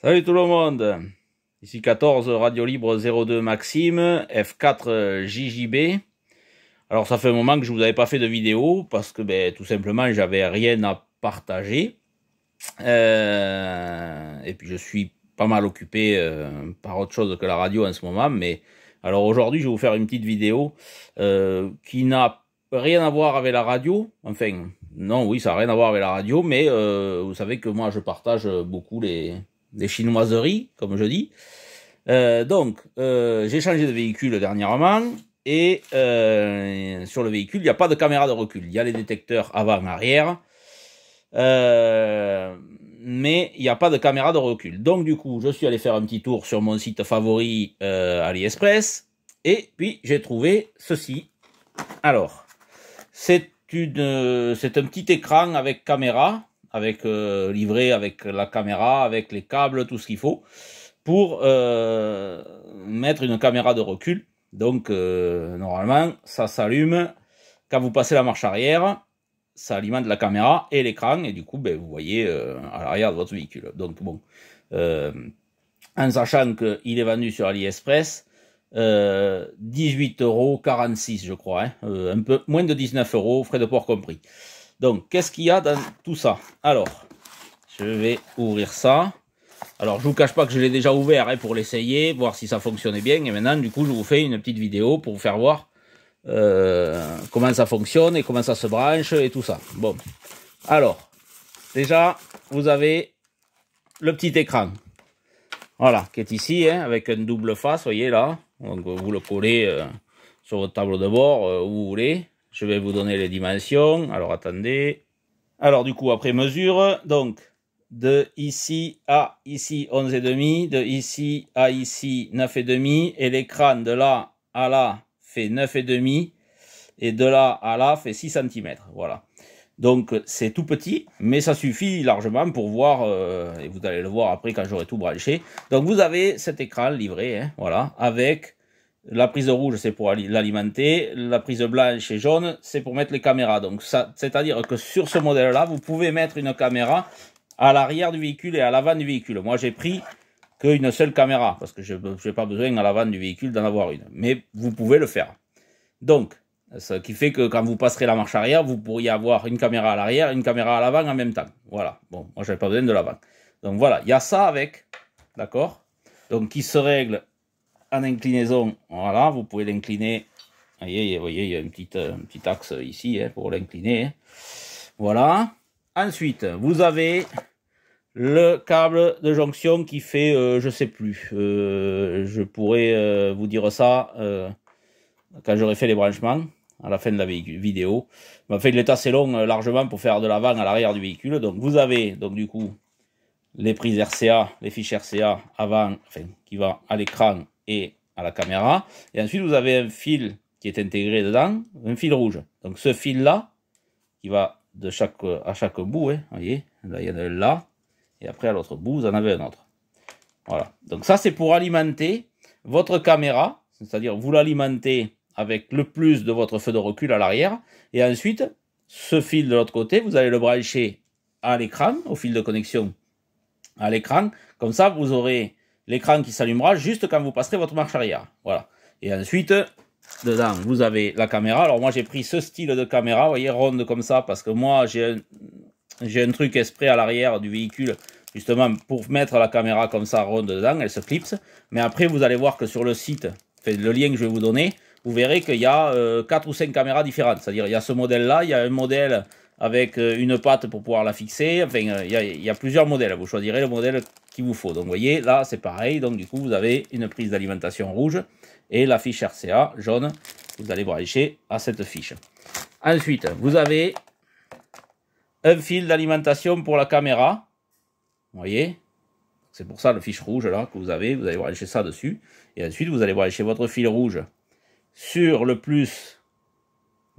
Salut tout le monde. Ici 14 Radio Libre 02 Maxime F4 JJB. Alors ça fait un moment que je vous avais pas fait de vidéo parce que ben, tout simplement j'avais rien à partager. Euh, et puis je suis pas mal occupé euh, par autre chose que la radio en ce moment, mais alors aujourd'hui je vais vous faire une petite vidéo euh, qui n'a rien à voir avec la radio. Enfin, non, oui, ça n'a rien à voir avec la radio, mais vous savez que moi je partage beaucoup les des chinoiseries, comme je dis. Euh, donc, euh, j'ai changé de véhicule dernièrement et euh, sur le véhicule, il n'y a pas de caméra de recul. Il y a les détecteurs avant, arrière, mais il n'y a pas de caméra de recul. Donc, du coup, je suis allé faire un petit tour sur mon site favori AliExpress et puis j'ai trouvé ceci. Alors, c'est c'est un petit écran avec caméra avec euh, livré avec la caméra, avec les câbles, tout ce qu'il faut, pour euh, mettre une caméra de recul. Donc euh, normalement, ça s'allume quand vous passez la marche arrière, ça alimente la caméra et l'écran, et du coup, ben, vous voyez à l'arrière de votre véhicule. Donc bon, en sachant qu'il est vendu sur AliExpress, euh, 18,46 euros, je crois, hein, un peu moins de 19 euros, frais de port compris. Donc, qu'est-ce qu'il y a dans tout ça Alors, je vais ouvrir ça. Alors, je vous cache pas que je l'ai déjà ouvert hein, pour l'essayer, voir si ça fonctionnait bien. Et maintenant, du coup, je vous fais une petite vidéo pour vous faire voir euh, comment ça fonctionne et comment ça se branche et tout ça. Bon, alors, déjà, vous avez le petit écran. Voilà, qui est ici, hein, avec une double face, voyez là. Donc, vous le collez euh, sur votre tableau de bord, euh, où vous voulez. Je vais vous donner les dimensions. Alors attendez. Alors du coup, après mesure, donc de ici à ici 11,5, de ici à ici 9,5, et l'écran de là à là fait 9,5, et de là à là fait 6 cm. Voilà. Donc c'est tout petit, mais ça suffit largement pour voir, euh, et vous allez le voir après quand j'aurai tout branché. Donc vous avez cet écran livré, hein, voilà, avec la prise rouge, c'est pour l'alimenter. La prise blanche et jaune, c'est pour mettre les caméras. Donc, c'est-à-dire que sur ce modèle-là, vous pouvez mettre une caméra à l'arrière du véhicule et à l'avant du véhicule. Moi, j'ai pris qu'une seule caméra, parce que je n'ai pas besoin à l'avant du véhicule d'en avoir une. Mais vous pouvez le faire. Donc, ce qui fait que quand vous passerez la marche arrière, vous pourriez avoir une caméra à l'arrière, une caméra à l'avant en même temps. Voilà. Bon, moi, n'avais pas besoin de l'avant. Donc voilà, il y a ça avec, d'accord Donc qui se règle en inclinaison. Voilà, vous pouvez l'incliner. Vous voyez, il y a un petit, axe ici hein, pour l'incliner. Voilà. Ensuite, vous avez le câble de jonction qui fait, euh, je sais plus, euh, je pourrais euh, vous dire ça quand j'aurai fait les branchements à la fin de la vidéo. Mais bah, en fait, l'état assez long largement pour faire de l'avant à l'arrière du véhicule. Donc vous avez donc du coup les prises RCA, les fiches RCA avant, qui va à l'écran à la caméra. Et ensuite, vous avez un fil qui est intégré dedans, un fil rouge. Donc ce fil-là, qui va de chaque, à chaque bout, hein, voyez, là, il y en a un là, et après à l'autre bout, vous en avez un autre. Voilà, donc ça c'est pour alimenter votre caméra, c'est-à-dire vous l'alimentez avec le plus de votre feu de recul à l'arrière, et ensuite, ce fil de l'autre côté, vous allez le brancher à l'écran, au fil de connexion à l'écran, comme ça vous aurez l'écran qui s'allumera juste quand vous passerez votre marche arrière. Voilà. Et ensuite, dedans, vous avez la caméra. Alors moi, j'ai pris ce style de caméra, vous voyez, ronde comme ça, parce que moi, j'ai un, un, truc esprit à l'arrière du véhicule, justement, pour mettre la caméra comme ça, ronde dedans, elle se clipse. Mais après, vous allez voir que sur le site, le lien que je vais vous donner, vous verrez qu'il y a euh, quatre 4 ou 5 caméras différentes. C'est-à-dire, il y a ce modèle-là, il y a un modèle avec euh, une patte pour pouvoir la fixer. Enfin, euh, il y a plusieurs modèles. Vous choisirez le modèle vous faut. Donc voyez, là c'est pareil, donc du coup vous avez une prise d'alimentation rouge et la fiche RCA jaune, vous allez brancher à cette fiche. Ensuite, vous avez un fil d'alimentation pour la caméra, voyez, c'est pour ça le fiche rouge là que vous avez, vous allez brancher ça dessus, et ensuite vous allez brancher votre fil rouge sur le plus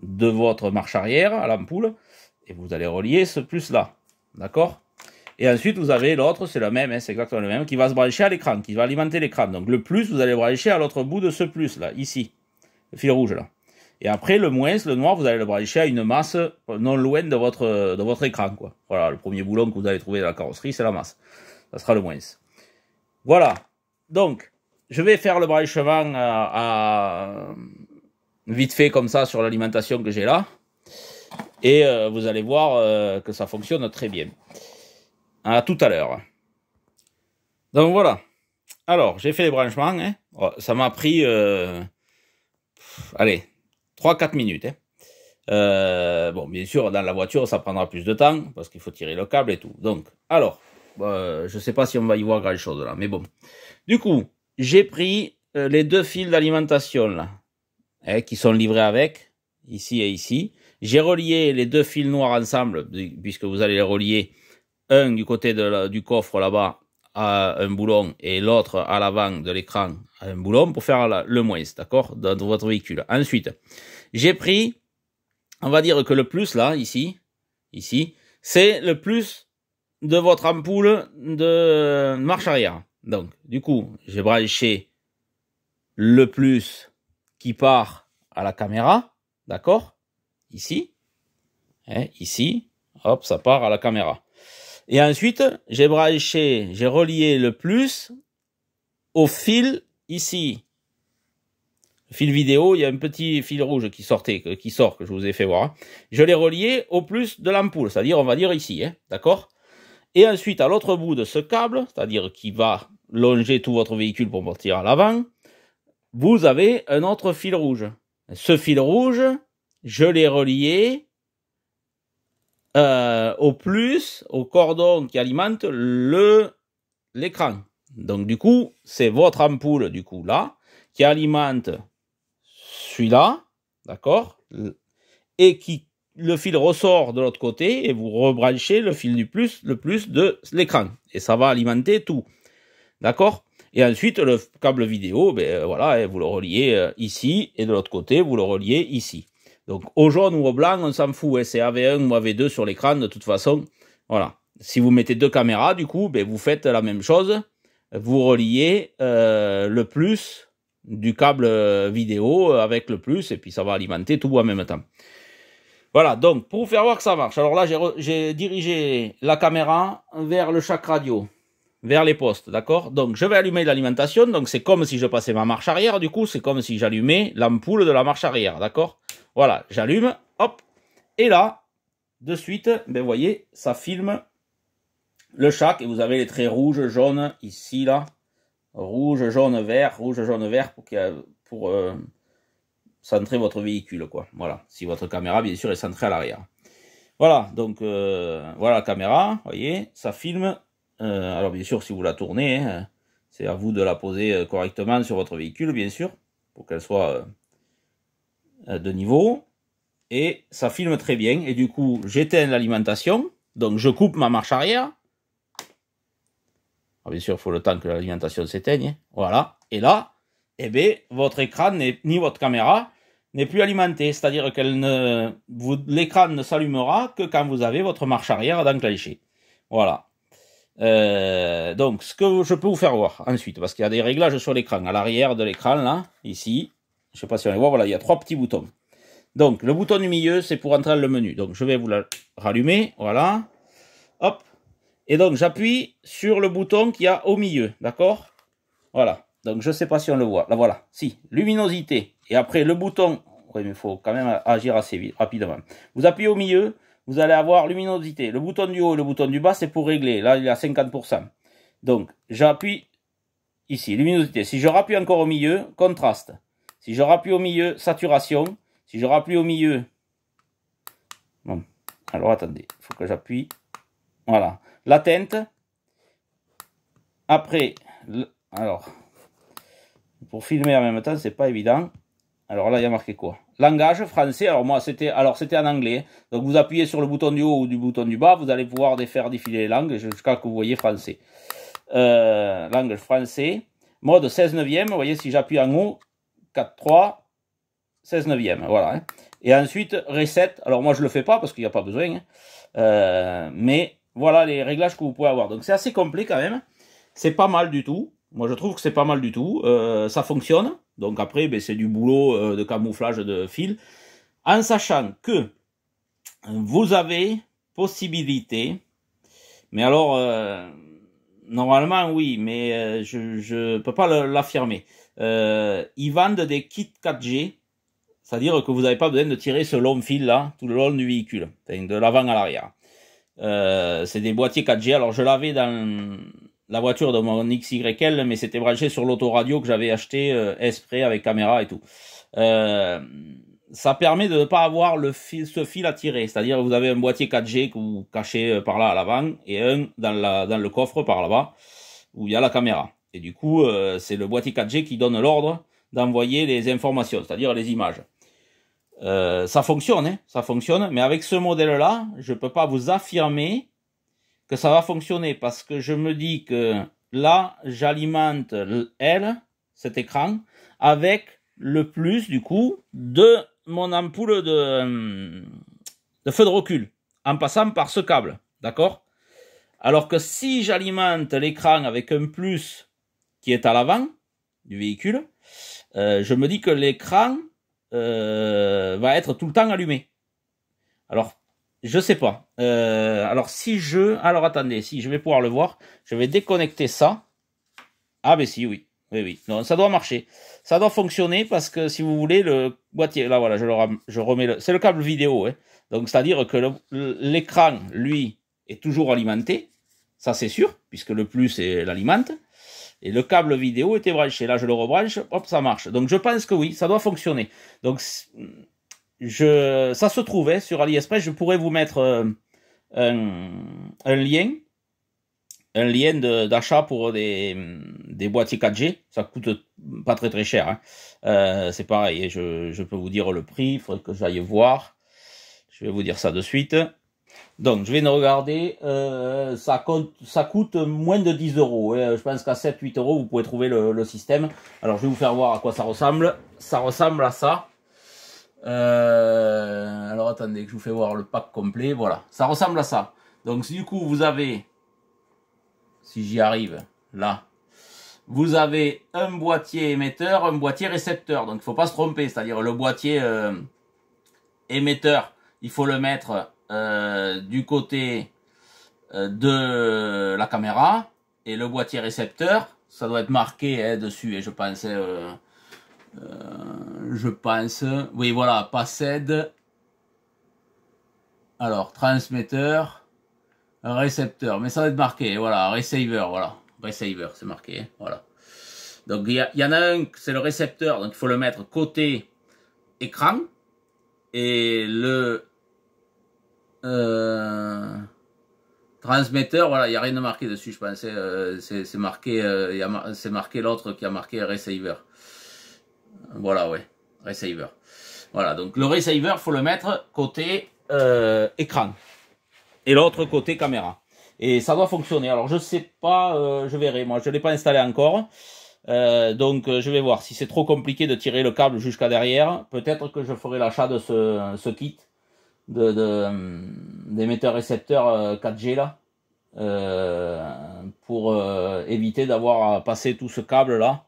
de votre marche arrière à l'ampoule, et vous allez relier ce plus là, d'accord et ensuite, vous avez l'autre, c'est le même, hein, c'est exactement le même, qui va se brancher à l'écran, qui va alimenter l'écran. Donc le plus, vous allez brancher à l'autre bout de ce plus, là, ici, le fil rouge, là. Et après, le moins, le noir, vous allez le brancher à une masse non loin de votre, de votre écran, quoi. Voilà, le premier boulon que vous allez trouver dans la carrosserie, c'est la masse. Ça sera le moins. Voilà. Donc, je vais faire le branchement euh, vite fait comme ça sur l'alimentation que j'ai là. Et euh, vous allez voir euh, que ça fonctionne très bien. À tout à l'heure. Donc voilà. Alors, j'ai fait les branchements. Hein. Oh, ça m'a pris, euh, allez, 3-4 minutes. Hein. Euh, bon, bien sûr, dans la voiture, ça prendra plus de temps parce qu'il faut tirer le câble et tout. Donc, alors, euh, je ne sais pas si on va y voir grand-chose là, mais bon. Du coup, j'ai pris les deux fils d'alimentation là, hein, qui sont livrés avec, ici et ici. J'ai relié les deux fils noirs ensemble, puisque vous allez les relier un du côté de du coffre là-bas à un boulon et l'autre à l'avant de l'écran à un boulon pour faire le moins, d'accord, dans votre véhicule. Ensuite, j'ai pris, on va dire que le plus là, ici, ici, c'est le plus de votre ampoule de marche arrière. Donc, du coup, j'ai branché le plus qui part à la caméra, d'accord Ici, et hein, ici, hop, ça part à la caméra. Et ensuite, j'ai branché, j'ai relié le plus au fil ici. fil vidéo, il y a un petit fil rouge qui sortait, euh, qui sort, que je vous ai fait voir. Hein. Je l'ai relié au plus de l'ampoule, c'est-à-dire, on va dire ici, hein, d'accord Et ensuite, à l'autre bout de ce câble, c'est-à-dire qui va longer tout votre véhicule pour partir à l'avant, vous avez un autre fil rouge. Ce fil rouge, je l'ai relié euh, au plus au cordon qui alimente le l'écran. Donc du coup, c'est votre ampoule du coup là qui alimente celui-là, d'accord Et qui le fil ressort de l'autre côté et vous rebranchez le fil du plus le plus de l'écran et ça va alimenter tout. D'accord et ensuite, le câble vidéo, ben, voilà, vous le reliez euh, ici, et de l'autre côté, vous le reliez ici. Donc au jaune ou au blanc, on s'en fout. Hein. C'est AV1 ou AV2 sur l'écran de toute façon. Voilà. Si vous mettez deux caméras, du coup, ben, vous faites la même chose. Vous reliez euh, le plus du câble euh, vidéo euh, avec le plus, et puis ça va alimenter tout en même temps. Voilà, donc pour vous faire voir que ça marche, alors là j'ai dirigé la caméra vers le chaque radio, vers les postes, d'accord Donc je vais allumer l'alimentation, donc c'est comme si je passais ma marche arrière, du coup c'est comme si j'allumais l'ampoule de la marche arrière, d'accord voilà, j'allume, hop, et là, de suite, ben voyez, ça filme le chat. et vous avez les traits rouges, jaunes, ici, là, rouge, jaune, vert, rouge, jaune, vert, pour, pour euh, centrer votre véhicule, quoi, voilà, si votre caméra, bien sûr, est centrée à l'arrière. Voilà, donc, euh, voilà la caméra, voyez, ça filme, euh, alors bien sûr, si vous la tournez, hein, c'est à vous de la poser correctement sur votre véhicule, bien sûr, pour qu'elle soit euh, de niveau et ça filme très bien. Et du coup, j'éteins l'alimentation, donc je coupe ma marche arrière. Ah, bien sûr, il faut le temps que l'alimentation s'éteigne. Hein. Voilà. Et là, eh bien, votre écran ni votre caméra n'est plus alimentée. C'est-à-dire que ne, l'écran ne s'allumera que quand vous avez votre marche arrière cliché Voilà. Euh, donc, ce que je peux vous faire voir ensuite, parce qu'il y a des réglages sur l'écran, à l'arrière de l'écran, là, ici, je sais pas si on les voit, voilà, il y a trois petits boutons. Donc, le bouton du milieu, c'est pour entrer dans le menu. Donc, je vais vous la rallumer, voilà. Hop. Et donc, j'appuie sur le bouton qu'il y a au milieu, d'accord Voilà. Donc, je sais pas si on le voit. Là, voilà. Si, luminosité. Et après, le bouton... Oui, il faut quand même agir assez vite, rapidement. Vous appuyez au milieu, vous allez avoir luminosité. Le bouton du haut et le bouton du bas, c'est pour régler. Là, il est à 50%. Donc, j'appuie ici, luminosité. Si je rappuie encore au milieu, contraste. Si je rappuie au milieu, saturation. Si je rappuie au milieu... Bon. Alors attendez, il faut que j'appuie. Voilà. La Après, alors, pour filmer en même temps, c'est pas évident. Alors là, il y a marqué quoi Langage français. Alors moi, c'était alors c'était en anglais. Hein. Donc vous appuyez sur le bouton du haut ou du bouton du bas, vous allez pouvoir faire défiler les langues jusqu'à ce que vous voyez français. Euh, langue français. Mode 16 neuvième. Vous voyez, si j'appuie en haut, 4-3, 16 9 e voilà. Hein. Et ensuite, reset, alors moi je ne le fais pas parce qu'il n'y a pas besoin, hein. euh, mais voilà les réglages que vous pouvez avoir. Donc c'est assez complet quand même, c'est pas mal du tout, moi je trouve que c'est pas mal du tout, euh, ça fonctionne, donc après ben, c'est du boulot euh, de camouflage de fil, en sachant que vous avez possibilité, mais alors normalement oui, mais je ne peux pas l'affirmer. Euh, ils vendent des kits 4G, c'est-à-dire que vous n'avez pas besoin de tirer ce long fil là tout le long du véhicule, de l'avant à l'arrière. Euh, c'est des boîtiers 4G. Alors je l'avais dans la voiture de mon XYL, mais c'était branché sur l'autoradio que j'avais acheté Esprit euh, avec caméra et tout. Euh, ça permet de ne pas avoir le fil, ce fil à tirer, c'est-à-dire vous avez un boîtier 4G que vous cachez euh, par là à l'avant et un dans, dans le coffre par là-bas où il y a la caméra. Et du coup, euh, c'est le boîtier 4G qui donne l'ordre d'envoyer les informations, c'est-à-dire les images. Euh, ça fonctionne, hein, ça fonctionne, mais avec ce modèle-là, je ne peux pas vous affirmer que ça va fonctionner parce que je me dis que là, j'alimente L, cet écran, avec le plus du coup de mon ampoule de, euh, de feu de recul en passant par ce câble, d'accord Alors que si j'alimente l'écran avec un plus est à l'avant du véhicule, euh, je me dis que l'écran euh, va être tout le temps allumé. Alors, je sais pas. Euh, alors, si je... Alors, attendez, si je vais pouvoir le voir, je vais déconnecter ça. Ah, ben si, oui. Oui, oui. Non, ça doit marcher. Ça doit fonctionner parce que, si vous voulez, le boîtier... Là, voilà, je, le remets C'est le câble vidéo. Hein. Donc, c'est-à-dire que l'écran, lui, est toujours alimenté. Ça, c'est sûr, puisque le plus, c'est l'alimente et le câble vidéo était branché. Là, je le rebranche, hop, ça marche. Donc, je pense que oui, ça doit fonctionner. Donc, je, ça se trouvait sur AliExpress. Je pourrais vous mettre euh, un, lien, un lien d'achat pour des, boîtiers 4G. Ça coûte pas très très cher. Hein. Euh, c'est pareil. Je, je peux vous dire le prix. Il faudrait que j'aille voir. Je vais vous dire ça de suite. Donc, je vais de regarder, euh, ça, coûte moins de 10 euros. Euh, je pense qu'à 7-8 euros, vous pouvez trouver le, système. Alors, je vais vous faire voir à quoi ça ressemble. Ça ressemble à ça. Euh, alors, attendez, que je vous fais voir le pack complet. Voilà, ça ressemble à ça. Donc, du coup, vous avez, si j'y arrive, là, vous avez un boîtier émetteur, un boîtier récepteur. Donc, il ne faut pas se tromper. C'est-à-dire, le boîtier émetteur, il faut le mettre euh, du côté euh, de la caméra et le boîtier récepteur, ça doit être marqué hein, dessus et je pense, euh, je pense, oui voilà, Passed. alors transmetteur, récepteur, mais ça doit être marqué, voilà, receiver, voilà, receiver c'est marqué, voilà. Donc il y, y, en a un, c'est le récepteur, donc il faut le mettre côté écran et le euh, transmetteur, voilà, il n'y a rien de marqué dessus, je pensais euh, c'est marqué, euh, c'est marqué l'autre qui a marqué receiver. Voilà, ouais, receiver. Voilà, donc le receiver, faut le mettre côté écran et l'autre côté caméra. Et ça doit fonctionner. Alors je sais pas, je verrai. Moi, je l'ai pas installé encore. donc je vais voir si c'est trop compliqué de tirer le câble jusqu'à derrière. Peut-être que je ferai l'achat de ce kit de, de d'émetteurs récepteurs 4G euh, là euh, pour euh, éviter d'avoir à passer tout ce câble là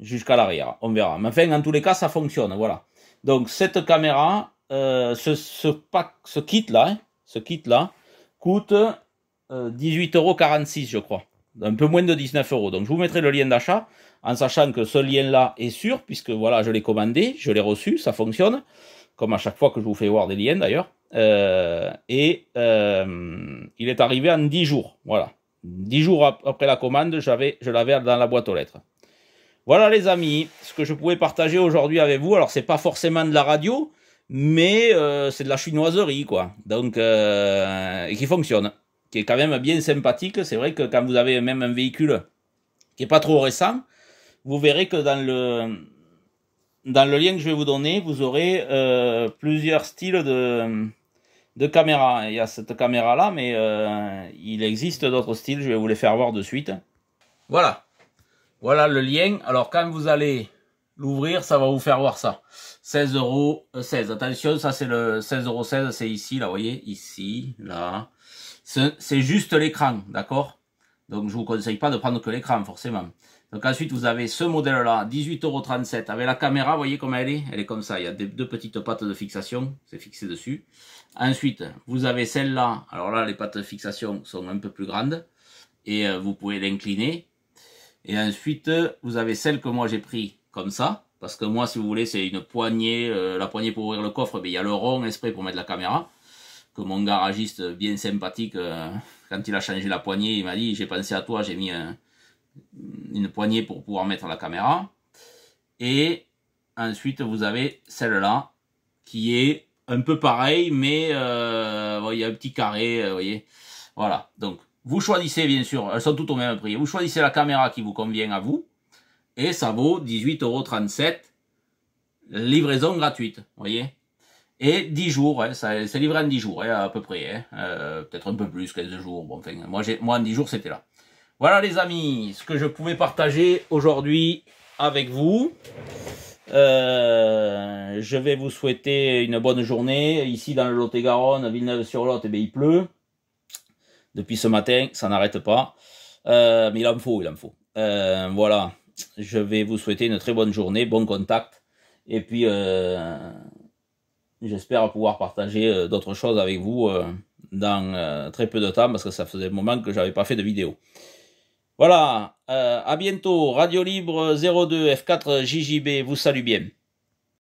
jusqu'à l'arrière. On verra. Mais enfin, en tous les cas, ça fonctionne. Voilà. Donc cette caméra, euh, ce, pack, ce kit là, hein, ce kit là, coûte 18,46€ je crois. Un peu moins de 19 euros. Donc je vous mettrai le lien d'achat en sachant que ce lien là est sûr puisque voilà, je l'ai commandé, je l'ai reçu, ça fonctionne comme à chaque fois que je vous fais voir des liens d'ailleurs. Euh, et euh, il est arrivé en 10 jours. Voilà. 10 jours après la commande, je l'avais dans la boîte aux lettres. Voilà les amis, ce que je pouvais partager aujourd'hui avec vous. Alors c'est pas forcément de la radio, mais euh, c'est de la chinoiserie quoi. Donc qui fonctionne, qui est quand même bien sympathique. C'est vrai que quand vous avez même un véhicule qui n'est pas trop récent, vous verrez que dans le dans le lien que je vais vous donner, vous aurez euh, plusieurs styles de, de caméras. Il y a cette caméra-là, mais euh, il existe d'autres styles. Je vais vous les faire voir de suite. Voilà. Voilà le lien. Alors, quand vous allez l'ouvrir, ça va vous faire voir ça. 16 euros 16. Euh, Attention, ça c'est le 16 euros 16. C'est ici, là, vous voyez Ici, là. C'est juste l'écran, d'accord Donc, je vous conseille pas de prendre que l'écran, forcément. Donc ensuite, vous avez ce modèle-là, 18,37€ avec la caméra, voyez comment elle est Elle est comme ça, il y a deux petites pattes de fixation, c'est fixé dessus. Ensuite, vous avez celle-là, alors là, les pattes de fixation sont un peu plus grandes, et euh, vous pouvez l'incliner. Et ensuite, vous avez celle que moi j'ai pris comme ça, parce que moi, si vous voulez, c'est une poignée, euh, la poignée pour ouvrir le coffre, mais il y a le rond exprès pour mettre la caméra, que mon garagiste bien sympathique, euh, quand il a changé la poignée, il m'a dit, j'ai pensé à toi, j'ai mis un une poignée pour pouvoir mettre la caméra. Et ensuite, vous avez celle-là, qui est un peu pareil mais euh, il y a un petit carré, euh, voyez. Voilà, donc vous choisissez bien sûr, elles sont toutes au même prix. Vous choisissez la caméra qui vous convient à vous, et ça vaut 18,37€, livraison gratuite, voyez. Et 10 jours, hein, c'est livré en 10 jours, hein, à peu près, hein. euh, peut-être un peu plus, 15 jours, bon, enfin, moi, moi en 10 jours, c'était là. Voilà les amis, ce que je pouvais partager aujourd'hui avec vous. Euh, je vais vous souhaiter une bonne journée. Ici dans le Lot-et-Garonne, à Villeneuve-sur-Lot, Et eh ben, il pleut. Depuis ce matin, ça n'arrête pas. Euh, mais il en faut, il en faut. Euh, voilà, je vais vous souhaiter une très bonne journée, bon contact. Et puis, j'espère pouvoir partager d'autres choses avec vous dans très peu de temps parce que ça faisait un moment que j'avais pas fait de vidéo. Voilà, euh, à bientôt. Radio Libre 02 F4 JJB vous salue bien.